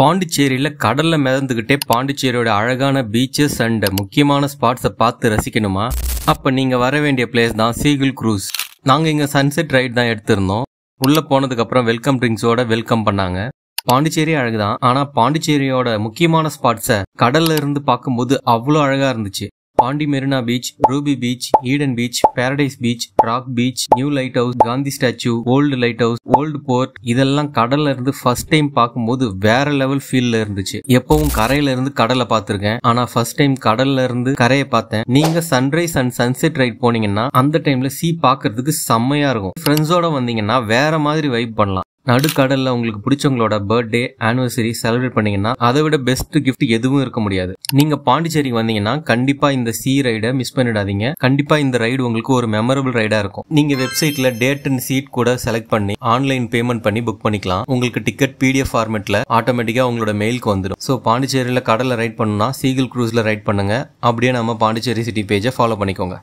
பாண்டிச்சேரியில் கடலில் மிதந்துக்கிட்டே பாண்டிச்சேரியோட அழகான பீச்சஸ் அண்ட் முக்கியமான ஸ்பாட்ஸை பார்த்து ரசிக்கணுமா அப்போ நீங்கள் வர வேண்டிய பிளேஸ் தான் சீகிள் க்ரூஸ் நாங்கள் இங்கே சன்செட் ரைட் தான் எடுத்திருந்தோம் உள்ளே போனதுக்கப்புறம் வெல்கம் ட்ரிங்க்ஸோட வெல்கம் பண்ணாங்க பாண்டிச்சேரி அழகு தான் ஆனால் பாண்டிச்சேரியோட முக்கியமான ஸ்பாட்ஸை கடலில் இருந்து பார்க்கும்போது அவ்வளோ அழகாக இருந்துச்சு Pondy Marina beach Ruby beach Eden beach Paradise beach Rock beach new light house Gandhi statue old light house old port இதெல்லாம் கடல்ல இருந்து ஃபர்ஸ்ட் டைம் பார்க்கும்போது வேற லெவல் ஃபீல்ல இருந்துச்சு எப்பவும் கரையில இருந்து கடலை பார்த்திருக்கேன் ஆனா ஃபர்ஸ்ட் டைம் கடல்ல இருந்து கரையை பார்த்தேன் நீங்க சன்ரைஸ் அண்ட் சன்செட் ரைட் போனீங்கன்னா அந்த டைம்ல சீ பாக்குறதுக்கு செம்மையா இருக்கும் ஃப்ரெண்ட்ஸோட வந்தீங்கன்னா வேற மாதிரி வைப் பண்ணலாம் நடுக்கடலில் உங்களுக்கு பிடிச்சவங்களோட பர்த்டே ஆனிவர்சரி செலிப்ரேட் பண்ணீங்கன்னா அதை விட பெஸ்ட் கிஃப்ட் எதுவும் இருக்க முடியாது நீங்க பாண்டிச்சேரி வந்தீங்கன்னா கண்டிப்பா இந்த சி ரைடை மிஸ் பண்ணிடாதீங்க கண்டிப்பா இந்த ரைடு உங்களுக்கு ஒரு மெமரபிள் ரைடா இருக்கும் நீங்க வெப்சைட்ல டேட் அண்ட் சீட் கூட செலக்ட் பண்ணி ஆன்லைன் பேமெண்ட் பண்ணி புக் பண்ணிக்கலாம் உங்களுக்கு டிக்கெட் பிடிஎஃப் ஃபார்மெட்ல ஆட்டோமேட்டிக்கா உங்களோட மெயிலுக்கு வந்துடும் ஸோ பாண்டிச்சேரியில் கடலில் ரைட் பண்ணணும்னா சீகிள் க்ரூஸ்ல ரைட் பண்ணுங்க அப்படியே நம்ம பாண்டிச்சேரி சிட்டி பேஜை ஃபாலோ பண்ணிக்கோங்க